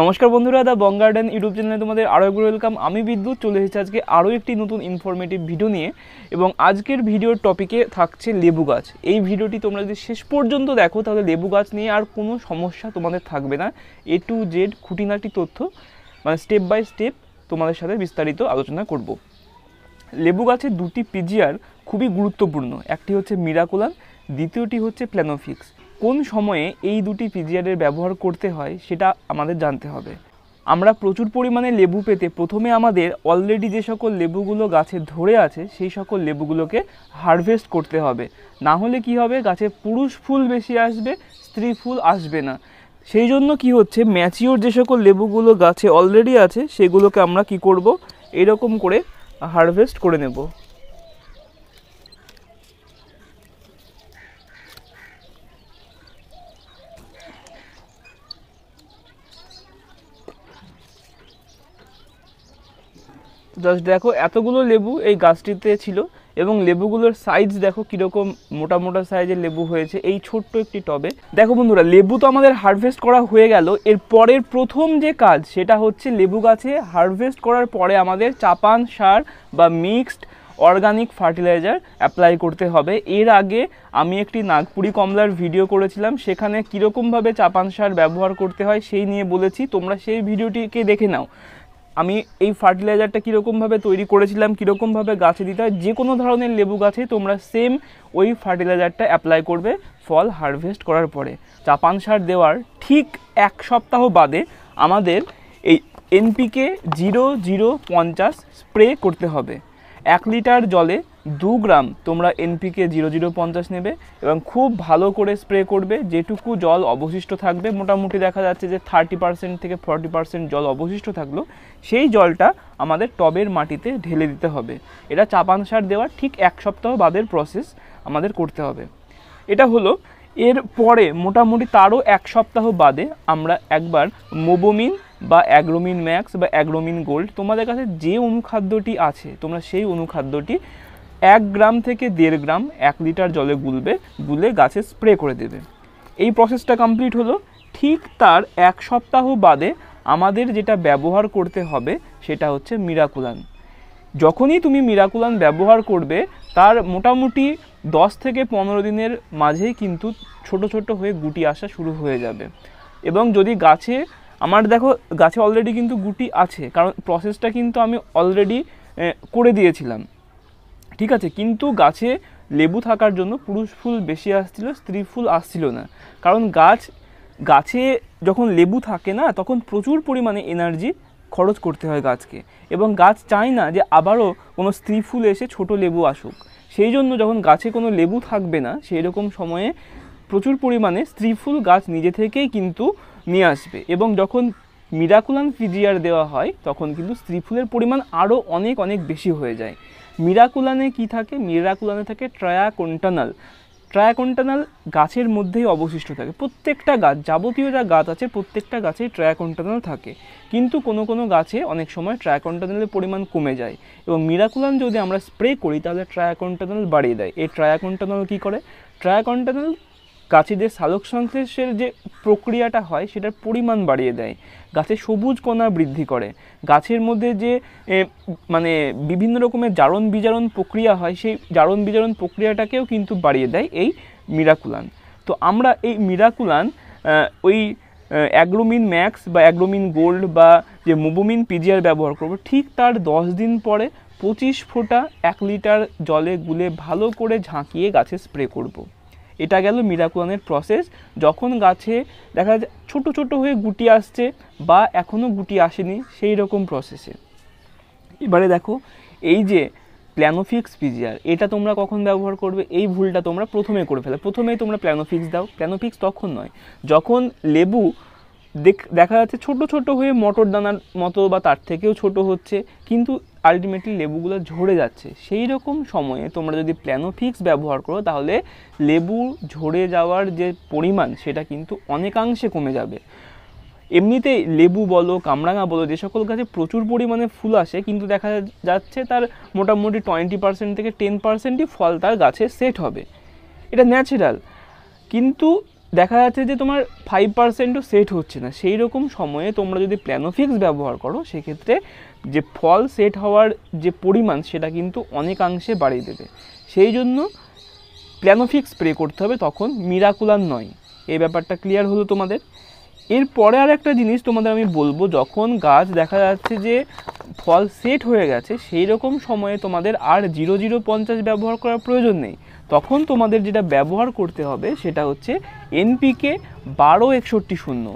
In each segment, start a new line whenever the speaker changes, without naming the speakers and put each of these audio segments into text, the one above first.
নমস্কার বন্ধুরা দা বং garden YouTube চ্যানেলে তোমাদের আরও একবার ওয়েলকাম আমি বিদ্যুৎ চলে এসেছি আজকে আরও একটি নতুন ইনফরমেটিভ ভিডিও নিয়ে এবং আজকের ভিডিওর টপিকে থাকছে লেবু গাছ এই ভিডিওটি তোমরা যদি শেষ পর্যন্ত দেখো তাহলে লেবু গাছ নিয়ে আর কোনো সমস্যা তোমাদের থাকবে না এ টু জেড খুঁটিনাটি তথ্য মানে স্টেপ বাই স্টেপ তোমাদের সাথে বিস্তারিত আলোচনা করব লেবু গাছের দুটি পিজিআর খুবই গুরুত্বপূর্ণ একটি হচ্ছে মিরাকুলাম দ্বিতীয়টি হচ্ছে প্ল্যানোফিক্স কোন সময়ে এই দুটি পিজিআরের ব্যবহার করতে হয় সেটা আমাদের জানতে হবে আমরা প্রচুর পরিমাণে লেবু পেতে প্রথমে আমাদের অলরেডি যে সকল লেবুগুলো গাছে ধরে আছে সেই সকল লেবুগুলোকে হারভেস্ট করতে হবে না হলে কি হবে গাছে পুরুষ ফুল বেশি আসবে স্ত্রী ফুল আসবে না সেই জন্য কি হচ্ছে ম্যাচিওর যে সকল লেবুগুলো গাছে অলরেডি আছে সেগুলোকে আমরা কি করব এরকম করে হারভেস্ট করে নেব জাস্ট দেখো এতগুলো লেবু এই গাছটিতে ছিল এবং লেবুগুলোর সাইজ দেখো কীরকম মোটা মোটা সাইজের লেবু হয়েছে এই ছোট্ট একটি টবে দেখো বন্ধুরা লেবু তো আমাদের হারভেস্ট করা হয়ে গেল এর পরের প্রথম যে কাজ সেটা হচ্ছে লেবু গাছে হারভেস্ট করার পরে আমাদের চাপান সার বা মিক্সড অর্গানিক ফার্টিলাইজার অ্যাপ্লাই করতে হবে এর আগে আমি একটি নাগপুরি কমলার ভিডিও করেছিলাম সেখানে কীরকমভাবে চাপান সার ব্যবহার করতে হয় সেই নিয়ে বলেছি তোমরা সেই ভিডিওটিকে দেখে নাও আমি এই ফার্টিলাইজারটা কীরকমভাবে তৈরি করেছিলাম কীরকমভাবে গাছে দিতে হয় যে কোনো ধরনের লেবু গাছে তোমরা সেম ওই ফার্টিলাইজারটা অ্যাপ্লাই করবে ফল হারভেস্ট করার পরে চাপান সার দেওয়ার ঠিক এক সপ্তাহ বাদে আমাদের এই এনপিকে জিরো জিরো পঞ্চাশ স্প্রে করতে হবে এক লিটার জলে দু গ্রাম তোমরা এনপিকে জিরো জিরো পঞ্চাশ নেবে এবং খুব ভালো করে স্প্রে করবে যেটুকু জল অবশিষ্ট থাকবে মোটামুটি দেখা যাচ্ছে যে থার্টি পার্সেন্ট থেকে ফর্টি পার্সেন্ট জল অবশিষ্ট থাকলো সেই জলটা আমাদের টবের মাটিতে ঢেলে দিতে হবে এটা চাপান সার দেওয়ার ঠিক এক সপ্তাহ বাদের প্রসেস আমাদের করতে হবে এটা হলো এর পরে মোটামুটি তারও এক সপ্তাহ বাদে আমরা একবার মোবোমিন বা অ্যাগ্রোমিন ম্যাক্স বা অ্যাগ্রোমিন গোল্ড তোমাদের কাছে যে অনুখাদ্যটি আছে তোমরা সেই অনুখাদ্যটি এক গ্রাম থেকে দেড় গ্রাম এক লিটার জলে গুলবে গুলে গাছে স্প্রে করে দেবে এই প্রসেসটা কমপ্লিট হলো ঠিক তার এক সপ্তাহ বাদে আমাদের যেটা ব্যবহার করতে হবে সেটা হচ্ছে মিরাকুলান যখনই তুমি মিরাকুলান ব্যবহার করবে তার মোটামুটি দশ থেকে পনেরো দিনের মাঝেই কিন্তু ছোট ছোট হয়ে গুটি আসা শুরু হয়ে যাবে এবং যদি গাছে আমার দেখো গাছে অলরেডি কিন্তু গুটি আছে কারণ প্রসেসটা কিন্তু আমি অলরেডি করে দিয়েছিলাম ঠিক আছে কিন্তু গাছে লেবু থাকার জন্য পুরুষ ফুল বেশি আসছিল স্ত্রী ফুল আসছিল না কারণ গাছ গাছে যখন লেবু থাকে না তখন প্রচুর পরিমাণে এনার্জি খরচ করতে হয় গাছকে এবং গাছ চায় না যে আবারও কোনো স্ত্রী ফুল এসে ছোট লেবু আসুক সেই জন্য যখন গাছে কোনো লেবু থাকবে না সেই রকম সময়ে প্রচুর পরিমাণে স্ত্রী ফুল গাছ নিজে থেকেই কিন্তু নিয়ে আসবে এবং যখন মিরাকুলান ফিজিয়ার দেওয়া হয় তখন কিন্তু স্ত্রী ফুলের পরিমাণ আরও অনেক অনেক বেশি হয়ে যায় মিরাকুলানে কি থাকে মিরাকুলানে থাকে ট্রায়াকোন্টানাল ট্রায়াকোন্টানাল গাছের মধ্যেই অবশিষ্ট থাকে প্রত্যেকটা গাছ যাবতীয় যা গাছ আছে প্রত্যেকটা গাছেই ট্রায়াকোন্টানাল থাকে কিন্তু কোনো কোনো গাছে অনেক সময় ট্রায়াকোন্টানালের পরিমাণ কমে যায় এবং মিরাকুলান যদি আমরা স্প্রে করি তাহলে ট্রায়াকোন্টানাল বাড়িয়ে দেয় এই ট্রায়াকোন্টানাল কী করে ট্রায়াকন্টানাল গাছেদের সালোক সংশ্লেষের যে প্রক্রিয়াটা হয় সেটার পরিমাণ বাড়িয়ে দেয় গাছে সবুজ কণা বৃদ্ধি করে গাছের মধ্যে যে মানে বিভিন্ন রকমের জারণ বিজারণ প্রক্রিয়া হয় সেই জারণ বিজারণ প্রক্রিয়াটাকেও কিন্তু বাড়িয়ে দেয় এই মিরাকুলান তো আমরা এই মিরাকুলান ওই অ্যাগ্রোমিন ম্যাক্স বা অ্যাগ্রোমিন গোল্ড বা যে মোবোমিন পিজিআর ব্যবহার করব ঠিক তার দশ দিন পরে পঁচিশ ফোঁটা এক লিটার জলে গুলে ভালো করে ঝাঁকিয়ে গাছে স্প্রে করবো এটা গেল মিরাকুলানের প্রসেস যখন গাছে দেখা যায় ছোটো ছোটো হয়ে গুটি আসছে বা এখনও গুটি আসেনি সেই রকম প্রসেসে এবারে দেখো এই যে প্ল্যানোফিক্স পিজিআর এটা তোমরা কখন ব্যবহার করবে এই ভুলটা তোমরা প্রথমে করে ফেলে প্রথমেই তোমরা প্ল্যানোফিক্স দাও প্ল্যানোফিক্স তখন নয় যখন লেবু দেখা যাচ্ছে ছোট ছোট হয়ে মটর দানার মতো বা তার থেকেও ছোট হচ্ছে কিন্তু আলটিমেটলি লেবুগুলো ঝরে যাচ্ছে সেই রকম সময়ে তোমরা যদি প্ল্যানোফিক্স ব্যবহার করো তাহলে লেবু ঝরে যাওয়ার যে পরিমাণ সেটা কিন্তু অনেকাংশে কমে যাবে এমনিতে লেবু বলো কামরাঙা বলো যে সকল গাছে প্রচুর পরিমাণে ফুল আসে কিন্তু দেখা যাচ্ছে তার মোটামুটি টোয়েন্টি পার্সেন্ট থেকে টেন পার্সেন্টই ফল তার গাছে সেট হবে এটা ন্যাচারাল কিন্তু দেখা যাচ্ছে যে তোমার ফাইভ পার্সেন্টও সেট হচ্ছে না সেই রকম সময়ে তোমরা যদি প্ল্যানোফিক্স ব্যবহার করো সেক্ষেত্রে যে ফল সেট হওয়ার যে পরিমাণ সেটা কিন্তু অনেকাংশে বাড়িয়ে দেবে সেই জন্য প্ল্যানোফিক্স স্প্রে করতে হবে তখন মিরাকুলার নয় এই ব্যাপারটা ক্লিয়ার হলো তোমাদের এরপরে আর একটা জিনিস তোমাদের আমি বলবো যখন গাছ দেখা যাচ্ছে যে ফল সেট হয়ে গেছে সেই রকম সময়ে তোমাদের আর জিরো জিরো পঞ্চাশ ব্যবহার করার প্রয়োজন নেই তখন তোমাদের যেটা ব্যবহার করতে হবে সেটা হচ্ছে এনপিকে বারো একষট্টি শূন্য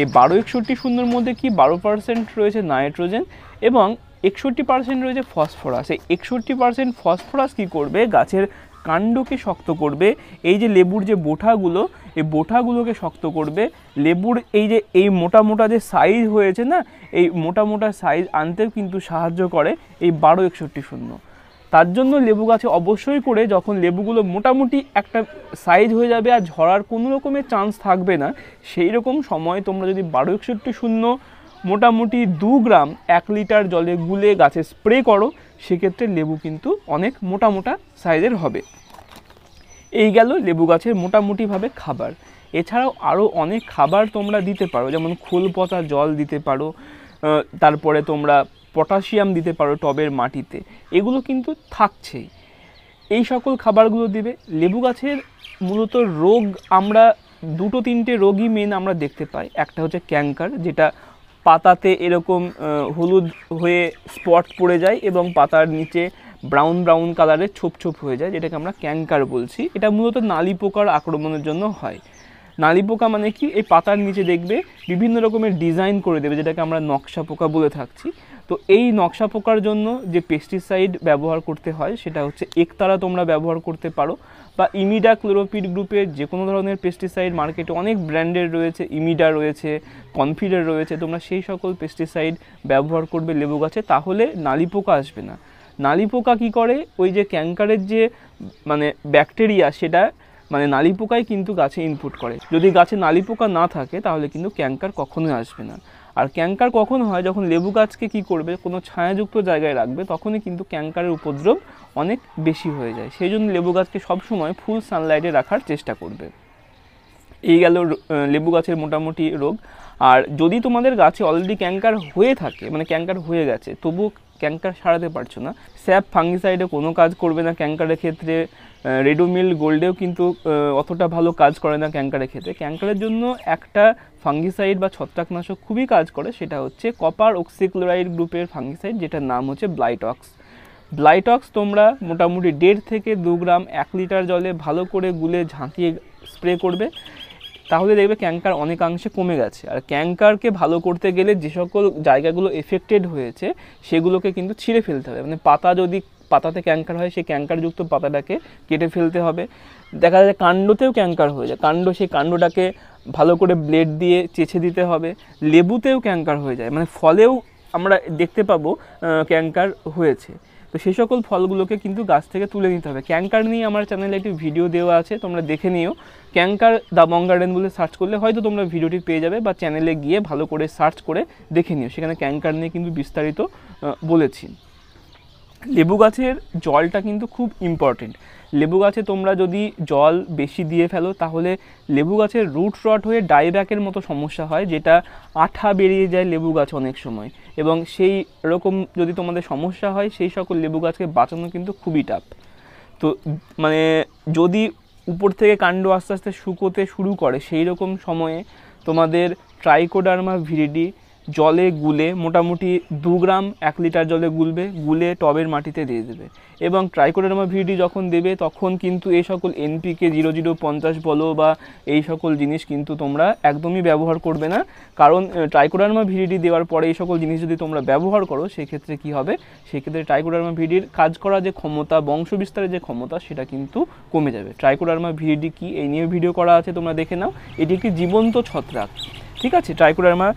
এই বারো একষট্টি শূন্যর মধ্যে কি বারো পার্সেন্ট রয়েছে নাইট্রোজেন এবং একষট্টি পার্সেন্ট রয়েছে ফসফরাস এই একষট্টি পার্সেন্ট ফসফরাস কী করবে গাছের কাণ্ডকে শক্ত করবে এই যে লেবুর যে বোঠাগুলো এই বোঠাগুলোকে শক্ত করবে লেবুর এই যে এই মোটা মোটা যে সাইজ হয়েছে না এই মোটা মোটা সাইজ আনতেও কিন্তু সাহায্য করে এই বারো একষট্টি শূন্য তার জন্য লেবু গাছে অবশ্যই করে যখন লেবুগুলো মোটামুটি একটা সাইজ হয়ে যাবে আর ঝরার কোনো রকমের চান্স থাকবে না সেই রকম সময় তোমরা যদি বারো একষট্টি শূন্য মোটামুটি দু গ্রাম এক লিটার জলে গুলে গাছে স্প্রে করো সেক্ষেত্রে লেবু কিন্তু অনেক মোটা মোটা সাইজের হবে এই গেল লেবু গাছের মোটামুটিভাবে খাবার এছাড়াও আরও অনেক খাবার তোমরা দিতে পারো যেমন খোল পচা জল দিতে পারো তারপরে তোমরা পটাশিয়াম দিতে পারো টবের মাটিতে এগুলো কিন্তু থাকছেই এই সকল খাবারগুলো দিবে লেবু গাছের মূলত রোগ আমরা দুটো তিনটে রোগই মেন আমরা দেখতে পাই একটা হচ্ছে ক্যাঙ্কার যেটা পাতাতে এরকম হলুদ হয়ে স্পট পড়ে যায় এবং পাতার নিচে ব্রাউন ব্রাউন কালারের ছোপ ছোপ হয়ে যায় যেটাকে আমরা ক্যাঙ্কার বলছি এটা মূলত নালি পোকার আক্রমণের জন্য হয় নালি পোকা মানে কি এই পাতার নিচে দেখবে বিভিন্ন রকমের ডিজাইন করে দেবে যেটাকে আমরা নকশা পোকা বলে থাকছি তো এই নকশা পোকার জন্য যে পেস্টিসাইড ব্যবহার করতে হয় সেটা হচ্ছে একতারা তোমরা ব্যবহার করতে পারো বা ইমিডা ক্লোরোপিড গ্রুপের যে কোনো ধরনের পেস্টিসাইড মার্কেটে অনেক ব্র্যান্ডের রয়েছে ইমিডা রয়েছে কনফিডার রয়েছে তোমরা সেই সকল পেস্টিসাইড ব্যবহার করবে লেবু গাছে তাহলে নালি পোকা আসবে না নালি পোকা কী করে ওই যে ক্যাঙ্কারের যে মানে ব্যাকটেরিয়া সেটা মানে নালি পোকাই কিন্তু গাছে ইনপুট করে যদি গাছে নালি পোকা না থাকে তাহলে কিন্তু ক্যাঙ্কার কখনোই আসবে না আর ক্যাঙ্কার কখন হয় যখন লেবু গাছকে কি করবে কোনো ছায়াযুক্ত জায়গায় রাখবে তখনই কিন্তু ক্যাঙ্কারের উপদ্রব অনেক বেশি হয়ে যায় সেই জন্য লেবু গাছকে সবসময় ফুল সানলাইটে রাখার চেষ্টা করবে এই গেল লেবু গাছের মোটামুটি রোগ আর যদি তোমাদের গাছে অলরেডি ক্যাঙ্কার হয়ে থাকে মানে ক্যাঙ্কার হয়ে গেছে তবু ক্যাঙ্কার সারাতে পারছো না স্যাপ ফাঙ্গিসাইডে কোনো কাজ করবে না ক্যাঙ্কারের ক্ষেত্রে রেডোমিল গোল্ডেও কিন্তু অতটা ভালো কাজ করে না ক্যাঙ্কারের ক্ষেত্রে ক্যাঙ্কারের জন্য একটা ফাঙ্গিসাইড বা ছত্রাকনাশক খুবই কাজ করে সেটা হচ্ছে কপার অক্সিক্লোরাইড গ্রুপের ফাঙ্গিসাইড যেটার নাম হচ্ছে ব্লাইটক্স ব্লাইটক্স তোমরা মোটামুটি দেড় থেকে দু গ্রাম এক লিটার জলে ভালো করে গুলে ঝাঁকিয়ে স্প্রে করবে তাহলে দেখবে ক্যাঙ্কার অনেকাংশে কমে গেছে আর ক্যাঙ্কারকে ভালো করতে গেলে যে সকল জায়গাগুলো এফেক্টেড হয়েছে সেগুলোকে কিন্তু ছিঁড়ে ফেলতে হবে মানে পাতা যদি পাতাতে ক্যাঙ্কার হয় সেই ক্যাঙ্কারযুক্ত পাতাটাকে কেটে ফেলতে হবে দেখা যায় কাণ্ডতেও ক্যাঙ্কার হয়ে যায় কাণ্ড সেই কাণ্ডটাকে ভালো করে ব্লেড দিয়ে চেছে দিতে হবে লেবুতেও ক্যাঙ্কার হয়ে যায় মানে ফলেও আমরা দেখতে পাবো ক্যাঙ্কার হয়েছে তো সেই সকল ফলগুলোকে কিন্তু গাছ থেকে তুলে নিতে হবে ক্যাঙ্কার নিয়ে আমার চ্যানেলে একটি ভিডিও দেওয়া আছে তোমরা দেখে নিও ক্যাঙ্কার দাবং গার্ডেন বলে সার্চ করলে হয়তো তোমরা ভিডিওটি পেয়ে যাবে বা চ্যানেলে গিয়ে ভালো করে সার্চ করে দেখে নিও সেখানে ক্যাঙ্কার নিয়ে কিন্তু বিস্তারিত বলেছি লেবু গাছের জলটা কিন্তু খুব ইম্পর্টেন্ট লেবু গাছে তোমরা যদি জল বেশি দিয়ে ফেলো তাহলে লেবু গাছের রুট রট হয়ে ডাইব্যাকের মতো সমস্যা হয় যেটা আঠা বেরিয়ে যায় লেবু গাছ অনেক সময় এবং সেই রকম যদি তোমাদের সমস্যা হয় সেই সকল লেবু গাছকে বাঁচানো কিন্তু খুবই টাফ তো মানে যদি উপর থেকে কাণ্ড আস্তে আস্তে শুকোতে শুরু করে সেই রকম সময়ে তোমাদের ট্রাইকোডার্মা ভিরিডি জলে গুলে মোটামুটি দু গ্রাম এক লিটার জলে গুলবে গুলে টবের মাটিতে দিয়ে দেবে এবং ট্রাইকোডার্মা ভিডি যখন দেবে তখন কিন্তু এই সকল এনপিকে জিরো জিরো পঞ্চাশ বলো বা এই সকল জিনিস কিন্তু তোমরা একদমই ব্যবহার করবে না কারণ ট্রাইকোডার্মা ভিডি দেওয়ার পরে এই সকল জিনিস যদি তোমরা ব্যবহার করো সেক্ষেত্রে কি হবে সেক্ষেত্রে ট্রাইকোডার্মা ভিডির কাজ করা যে ক্ষমতা বংশ বিস্তারের যে ক্ষমতা সেটা কিন্তু কমে যাবে ট্রাইকোডার্মা ভিডি কি এই নিয়ে ভিডিও করা আছে তোমরা দেখে নাও এটি একটি জীবন্ত ছত্রাক ঠিক আছে ট্রাইকোডারমা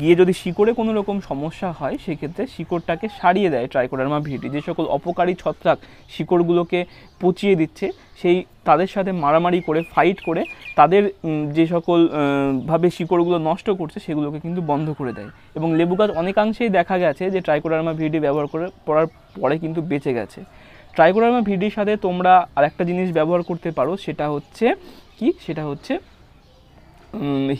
গিয়ে যদি শিকড়ে কোনো রকম সমস্যা হয় সেক্ষেত্রে শিকড়টাকে সারিয়ে দেয় ট্রাইকোডারমা ভিটি যে সকল অপকারী ছত্রাক শিকড়গুলোকে পচিয়ে দিচ্ছে সেই তাদের সাথে মারামারি করে ফাইট করে তাদের যে সকল ভাবে শিকড়গুলো নষ্ট করছে সেগুলোকে কিন্তু বন্ধ করে দেয় এবং লেবু গাছ অনেকাংশেই দেখা গেছে যে ট্রাইকোডারমা ভিডি ব্যবহার করে পড়ার পরে কিন্তু বেঁচে গেছে ট্রাইকোডারমা ভিডির সাথে তোমরা আরেকটা জিনিস ব্যবহার করতে পারো সেটা হচ্ছে কি সেটা হচ্ছে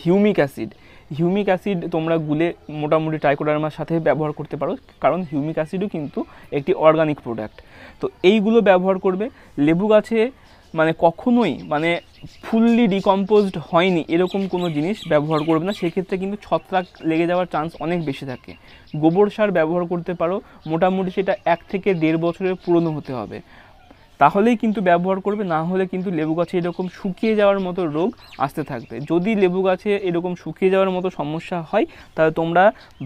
হিউমিক অ্যাসিড হিউমিক অ্যাসিড তোমরা গুলে মোটামুটি ট্রাইকোডার্মার সাথে ব্যবহার করতে পারো কারণ হিউমিক অ্যাসিডও কিন্তু একটি অর্গানিক প্রোডাক্ট তো এইগুলো ব্যবহার করবে লেবু গাছে মানে কখনোই মানে ফুললি ডিকম্পোজড হয়নি এরকম কোনো জিনিস ব্যবহার করবে না সেক্ষেত্রে কিন্তু ছত্রাক লেগে যাওয়ার চান্স অনেক বেশি থাকে গোবর সার ব্যবহার করতে পারো মোটামুটি সেটা এক থেকে দেড় বছরের পুরনো হতে হবে তাহলেই কিন্তু ব্যবহার করবে না হলে কিন্তু লেবু গাছে এরকম শুকিয়ে যাওয়ার মতো রোগ আসতে থাকবে যদি লেবু গাছে এরকম শুকিয়ে যাওয়ার মতো সমস্যা হয় তাহলে তোমরা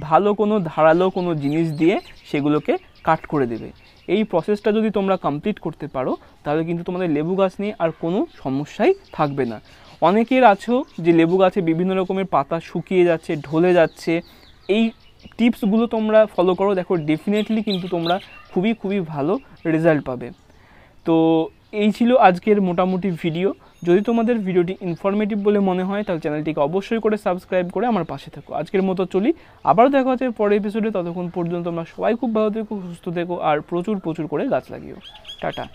ভালো কোনো ধারালো কোনো জিনিস দিয়ে সেগুলোকে কাট করে দেবে এই প্রসেসটা যদি তোমরা কমপ্লিট করতে পারো তাহলে কিন্তু তোমাদের লেবু গাছ নিয়ে আর কোনো সমস্যাই থাকবে না অনেকের আছো যে লেবু গাছে বিভিন্ন রকমের পাতা শুকিয়ে যাচ্ছে ঢলে যাচ্ছে এই টিপসগুলো তোমরা ফলো করো দেখো ডেফিনেটলি কিন্তু তোমরা খুবই খুবই ভালো রেজাল্ট পাবে তো এই ছিল আজকের মোটামুটি ভিডিও যদি তোমাদের ভিডিওটি ইনফরমেটিভ বলে মনে হয় তাহলে চ্যানেলটিকে অবশ্যই করে সাবস্ক্রাইব করে আমার পাশে থাকো আজকের মতো চলি আবারও দেখা হচ্ছে পরের এপিসোডে ততক্ষণ পর্যন্ত তোমরা সবাই খুব ভালো থেকো সুস্থ থেকো আর প্রচুর প্রচুর করে গাছ লাগিও টাটা